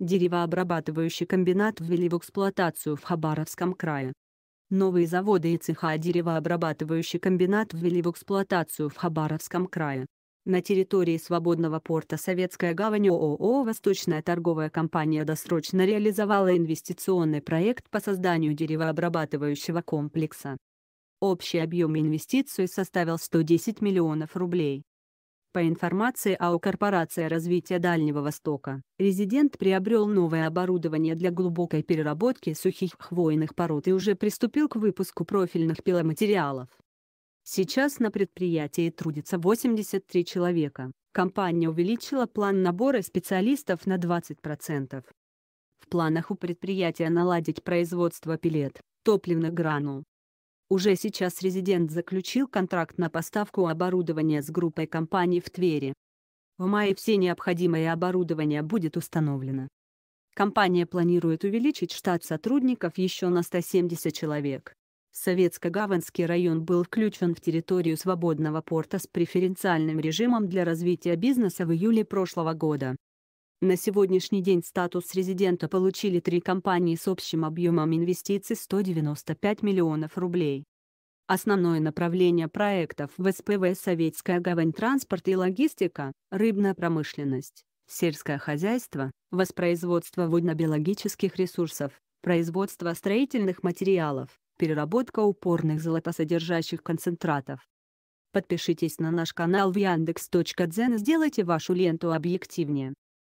Деревообрабатывающий комбинат ввели в эксплуатацию в Хабаровском крае. Новые заводы и цеха деревообрабатывающий комбинат ввели в эксплуатацию в Хабаровском крае. На территории свободного порта Советская гавань ООО «Восточная торговая компания» досрочно реализовала инвестиционный проект по созданию деревообрабатывающего комплекса. Общий объем инвестиций составил 110 миллионов рублей. По информации АО «Корпорация развития Дальнего Востока», резидент приобрел новое оборудование для глубокой переработки сухих хвойных пород и уже приступил к выпуску профильных пиломатериалов. Сейчас на предприятии трудится 83 человека. Компания увеличила план набора специалистов на 20%. В планах у предприятия наладить производство пилет, топливных гранул, уже сейчас резидент заключил контракт на поставку оборудования с группой компаний в Твери. В мае все необходимое оборудование будет установлено. Компания планирует увеличить штат сотрудников еще на 170 человек. Советско-Гаванский район был включен в территорию свободного порта с преференциальным режимом для развития бизнеса в июле прошлого года. На сегодняшний день статус резидента получили три компании с общим объемом инвестиций 195 миллионов рублей. Основное направление проектов в СПВ «Советская гавань транспорт и логистика», рыбная промышленность, сельское хозяйство, воспроизводство водно-биологических ресурсов, производство строительных материалов, переработка упорных золотосодержащих концентратов. Подпишитесь на наш канал в яндекс.Дзен и сделайте вашу ленту объективнее.